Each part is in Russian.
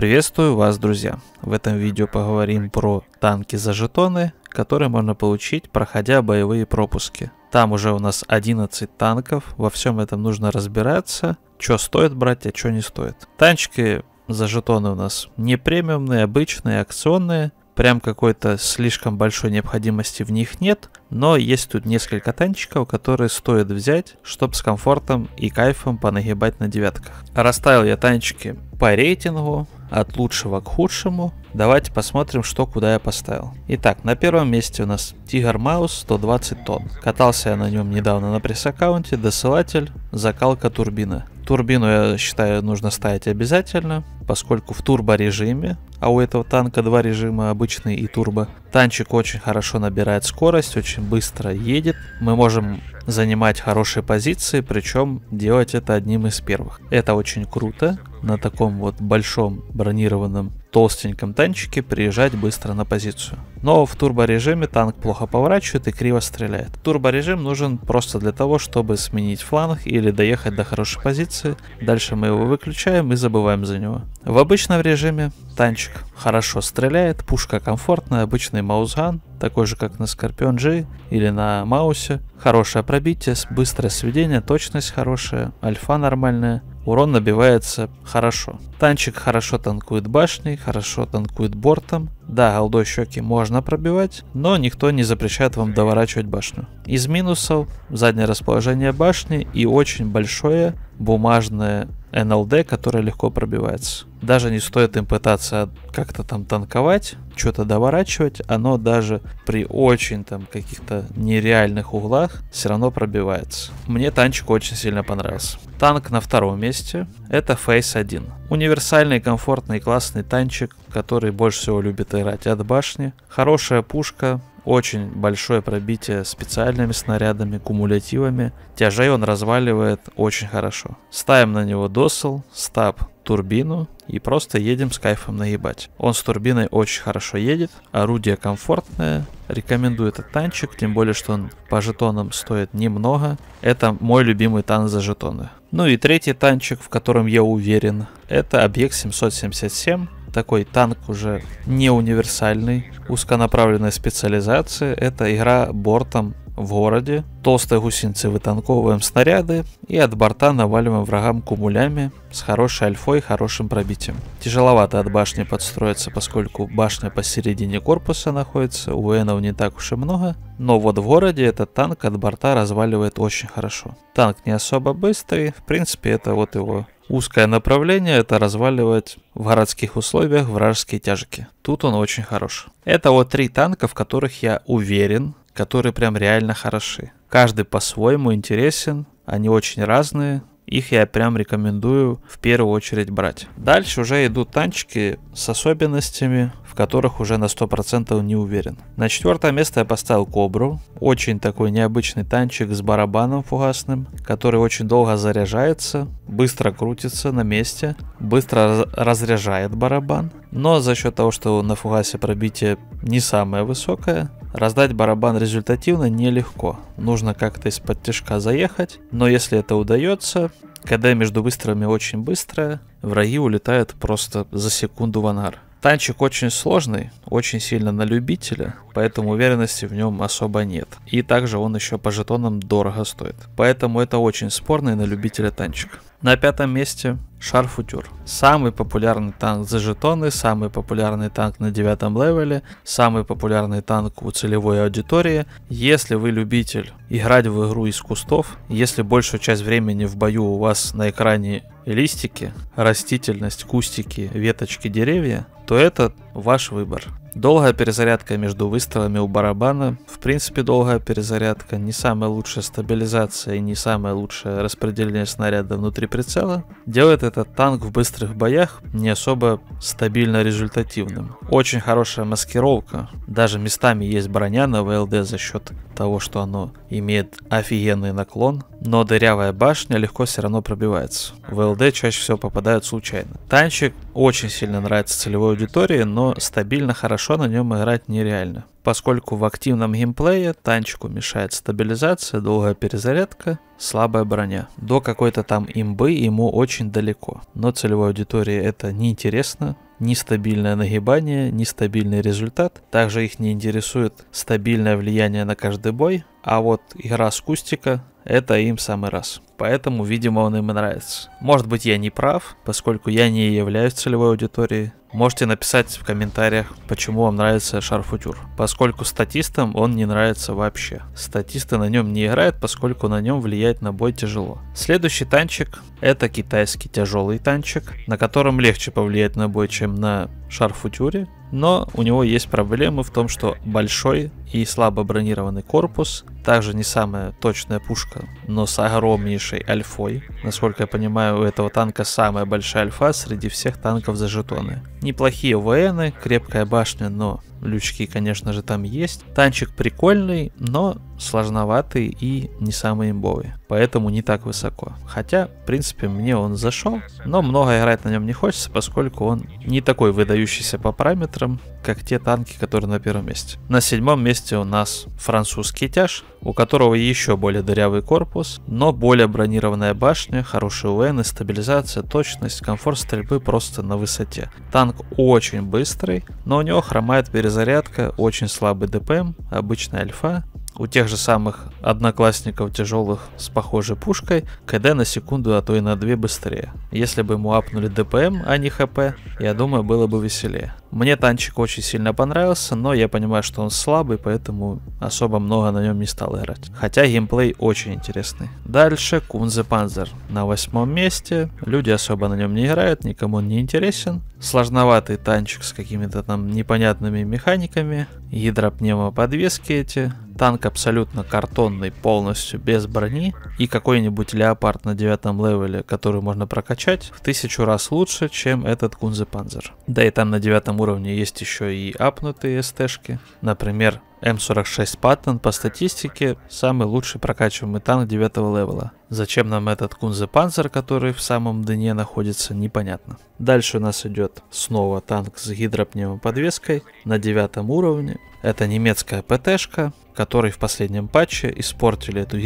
Приветствую вас, друзья! В этом видео поговорим про танки за жетоны, которые можно получить, проходя боевые пропуски. Там уже у нас 11 танков, во всем этом нужно разбираться, что стоит брать, а что не стоит. Танчики за жетоны у нас не премиумные, обычные, акционные. Прям какой-то слишком большой необходимости в них нет, но есть тут несколько танчиков, которые стоит взять, чтобы с комфортом и кайфом понагибать на девятках. Расставил я танчики по рейтингу, от лучшего к худшему. Давайте посмотрим, что куда я поставил. Итак, на первом месте у нас Тигр Маус 120 тонн. Катался я на нем недавно на пресс-аккаунте. Досылатель, закалка турбина. Турбину, я считаю, нужно ставить обязательно поскольку в турбо-режиме, а у этого танка два режима, обычный и турбо, танчик очень хорошо набирает скорость, очень быстро едет. Мы можем занимать хорошие позиции, причем делать это одним из первых. Это очень круто на таком вот большом бронированном толстеньком танчике приезжать быстро на позицию. Но в турборежиме танк плохо поворачивает и криво стреляет. Турборежим нужен просто для того, чтобы сменить фланг или доехать до хорошей позиции. Дальше мы его выключаем и забываем за него. В обычном режиме танчик хорошо стреляет, пушка комфортная, обычный маузган, такой же как на Скорпион G или на Маусе. Хорошее пробитие, быстрое сведение, точность хорошая, альфа нормальная урон набивается хорошо. Танчик хорошо танкует башней, хорошо танкует бортом. Да, голдой щеки можно пробивать, но никто не запрещает вам доворачивать башню. Из минусов заднее расположение башни и очень большое бумажное НЛД, которая легко пробивается. Даже не стоит им пытаться как-то там танковать, что-то доворачивать, оно даже при очень там каких-то нереальных углах все равно пробивается. Мне танчик очень сильно понравился. Танк на втором месте — это Face 1. Универсальный, комфортный, классный танчик, который больше всего любит играть от башни. Хорошая пушка, очень большое пробитие специальными снарядами, кумулятивами. Тяжей он разваливает очень хорошо. Ставим на него досл, стаб, турбину и просто едем с кайфом наебать. Он с турбиной очень хорошо едет, орудие комфортное, рекомендую этот танчик, тем более, что он по жетонам стоит немного. Это мой любимый танк за жетоны. Ну и третий танчик, в котором я уверен, это объект 777 такой танк уже не универсальный, узконаправленная специализация. Это игра бортом в городе. толстые гусеницы вытанковываем снаряды и от борта наваливаем врагам кумулями с хорошей альфой и хорошим пробитием. Тяжеловато от башни подстроиться, поскольку башня посередине корпуса находится, УНов не так уж и много. Но вот в городе этот танк от борта разваливает очень хорошо. Танк не особо быстрый, в принципе это вот его Узкое направление – это разваливать в городских условиях вражеские тяжики. Тут он очень хорош. Это вот три танка, в которых я уверен, которые прям реально хороши. Каждый по-своему интересен, они очень разные, их я прям рекомендую в первую очередь брать. Дальше уже идут танчики с особенностями, в которых уже на 100% не уверен. На четвертое место я поставил Кобру. Очень такой необычный танчик с барабаном фугасным, который очень долго заряжается, быстро крутится на месте, быстро разряжает барабан. Но за счет того, что на фугасе пробитие не самое высокое, раздать барабан результативно нелегко. Нужно как-то из-под тяжка заехать, но если это удается, КД между выстрелами очень быстрое, враги улетают просто за секунду в анар. Танчик очень сложный, очень сильно на любителя, поэтому уверенности в нем особо нет. И также он еще по жетонам дорого стоит. Поэтому это очень спорный на любителя танчик. На пятом месте Шарфутюр. Самый популярный танк за жетоны, самый популярный танк на девятом левеле, самый популярный танк у целевой аудитории. Если вы любитель играть в игру из кустов, если большую часть времени в бою у вас на экране листики, растительность, кустики, веточки, деревья, то это ваш выбор. Долгая перезарядка между выстрелами у барабана, в принципе долгая перезарядка, не самая лучшая стабилизация и не самое лучшее распределение снаряда внутри прицела, делает этот танк в быстрых боях не особо стабильно результативным. Очень хорошая маскировка, даже местами есть броня на ВЛД за счет того, что оно имеет офигенный наклон, но дырявая башня легко все равно пробивается. ВЛД чаще всего попадают случайно. Танчик очень сильно нравится целевой аудитории, но стабильно хорошо на нем играть нереально поскольку в активном геймплее танчику мешает стабилизация, долгая перезарядка, слабая броня. До какой-то там имбы ему очень далеко, но целевой аудитории это не неинтересно, нестабильное нагибание, нестабильный результат. Также их не интересует стабильное влияние на каждый бой, а вот игра с кустика это им самый раз. Поэтому, видимо, он им и нравится. Может быть, я не прав, поскольку я не являюсь целевой аудиторией, Можете написать в комментариях, почему вам нравится Шарфутюр, поскольку статистам он не нравится вообще. Статисты на нем не играют, поскольку на нем влиять на бой тяжело. Следующий танчик это китайский тяжелый танчик, на котором легче повлиять на бой, чем на Шарфутюре, но у него есть проблемы в том, что большой и слабо бронированный корпус. Также не самая точная пушка, но с огромнейшей альфой. Насколько я понимаю, у этого танка самая большая альфа среди всех танков за жетоны. Неплохие ВНы, крепкая башня, но лючки, конечно же, там есть. Танчик прикольный, но сложноватый и не самый имбовый, поэтому не так высоко. Хотя, в принципе, мне он зашел, но много играть на нем не хочется, поскольку он не такой выдающийся по параметрам, как те танки, которые на первом месте. На седьмом месте части у нас французский тяж, у которого еще более дырявый корпус, но более бронированная башня, хорошие уэны, стабилизация, точность, комфорт стрельбы просто на высоте. Танк очень быстрый, но у него хромает перезарядка, очень слабый ДПМ, обычная альфа, у тех же самых одноклассников тяжелых с похожей пушкой, КД на секунду, а то и на две быстрее. Если бы ему апнули ДПМ, а не ХП, я думаю, было бы веселее. Мне танчик очень сильно понравился, но я понимаю, что он слабый, поэтому особо много на нем не стал играть. Хотя геймплей очень интересный. Дальше Кунзе Панзер на восьмом месте. Люди особо на нем не играют, никому он не интересен. Сложноватый танчик с какими-то там непонятными механиками. Гидропневмоподвески эти танк абсолютно картонный, полностью без брони, и какой-нибудь леопард на девятом левеле, который можно прокачать, в тысячу раз лучше, чем этот Кунзе Панзер. Да и там на девятом уровне есть еще и апнутые СТшки. Например, М46 эм Паттон по статистике самый лучший прокачиваемый танк 9 левела. Зачем нам этот Кунзе Панзер, который в самом дне находится, непонятно. Дальше у нас идет снова танк с подвеской на 9 уровне. Это немецкая ПТшка, который в последнем патче испортили эту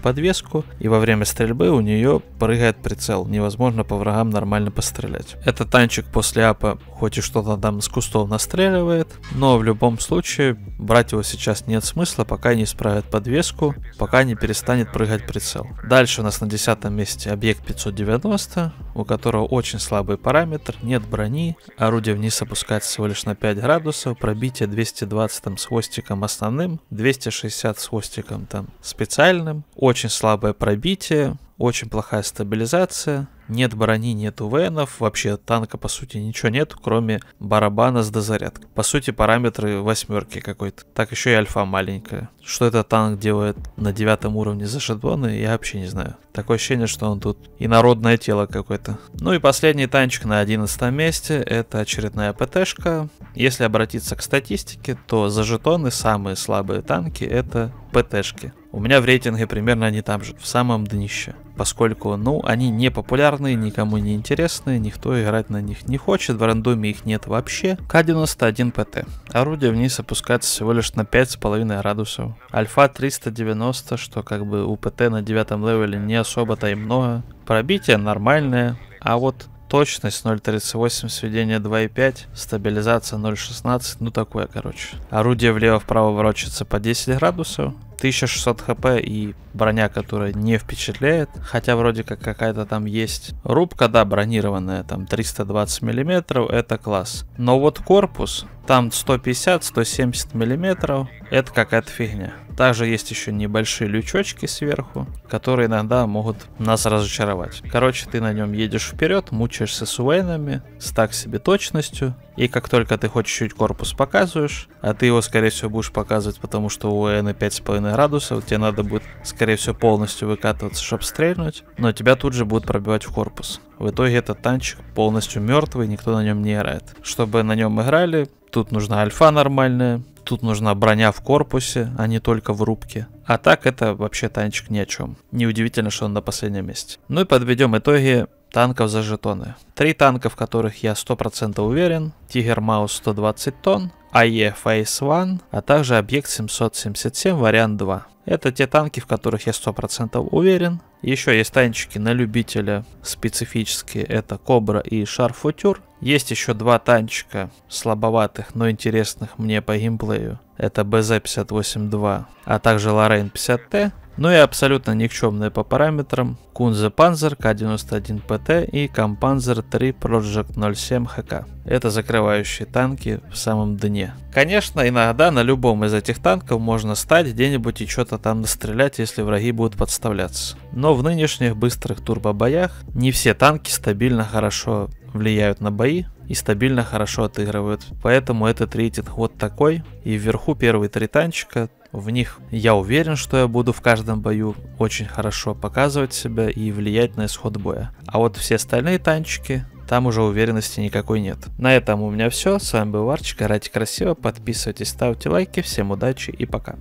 подвеску и во время стрельбы у нее прыгает прицел, невозможно по врагам нормально пострелять. Этот танчик после апа хоть и что-то там с кустов настреливает, но в любом случае брать его сейчас нет смысла, пока не исправят подвеску, пока не перестанет прыгать прицел. Дальше у нас на десятом месте объект 590, у которого очень слабый параметр, нет брони, орудие вниз опускается всего лишь на 5 градусов, пробитие 220 там, с хвостиком основным, 260 с хвостиком там специальным, очень слабое пробитие, очень плохая стабилизация, нет брони, нет УВНов, вообще танка по сути ничего нет, кроме барабана с дозарядкой. По сути параметры восьмерки какой-то. Так еще и альфа маленькая. Что этот танк делает на девятом уровне за шаблоны, я вообще не знаю. Такое ощущение, что он тут инородное тело какое-то. Ну и последний танчик на одиннадцатом месте, это очередная ПТшка. Если обратиться к статистике, то за жетоны самые слабые танки это ПТшки. У меня в рейтинге примерно они там же, в самом днище. Поскольку, ну, они не популярные, никому не интересны, никто играть на них не хочет, в рандоме их нет вообще. К-91 ПТ. Орудие вниз опускается всего лишь на 5,5 градусов. Альфа 390, что как бы у ПТ на девятом левеле не особо-то и много. Пробитие нормальное, а вот Точность 0.38, сведение 2.5, стабилизация 0.16, ну такое, короче. Орудие влево-вправо ворочается по 10 градусов, 1600 хп и броня, которая не впечатляет. Хотя вроде как какая-то там есть рубка, да, бронированная, там 320 миллиметров, это класс. Но вот корпус, там 150-170 миллиметров. Это какая-то фигня. Также есть еще небольшие лючочки сверху, которые иногда могут нас разочаровать. Короче, ты на нем едешь вперед, мучаешься с уэйнами, с так себе точностью, и как только ты хоть чуть-чуть корпус показываешь, а ты его, скорее всего, будешь показывать, потому что у уэйны 5,5 градусов, тебе надо будет, скорее всего, полностью выкатываться, чтобы стрельнуть, но тебя тут же будут пробивать в корпус. В итоге этот танчик полностью мертвый, никто на нем не играет. Чтобы на нем играли, тут нужна альфа нормальная, тут нужна броня в корпусе, а не только в рубке. А так это вообще танчик ни о чем. Неудивительно, что он на последнем месте. Ну и подведем итоги танков за жетоны. Три танка, в которых я 100% уверен. Тигер Маус 120 тонн, AE а Phase 1, а также объект 777 вариант 2. Это те танки, в которых я 100% уверен. Еще есть танчики на любителя специфические, это Кобра и Шарфутюр. Есть еще два танчика слабоватых, но интересных мне по геймплею. Это БЗ-58-2, а также Лорейн 50Т. Ну и абсолютно никчемные по параметрам Kunze Panzer К-91ПТ и Компанзер 3 Project 07 ХК. Это закрывающие танки в самом дне. Конечно, иногда на любом из этих танков можно стать где-нибудь и что-то там настрелять, если враги будут подставляться. Но в нынешних быстрых турбобоях не все танки стабильно хорошо влияют на бои, и стабильно хорошо отыгрывают. Поэтому этот рейтинг вот такой. И вверху первые три танчика в них я уверен, что я буду в каждом бою очень хорошо показывать себя и влиять на исход боя. А вот все остальные танчики, там уже уверенности никакой нет. На этом у меня все. С вами был Варчик. Играйте красиво, подписывайтесь, ставьте лайки. Всем удачи и пока.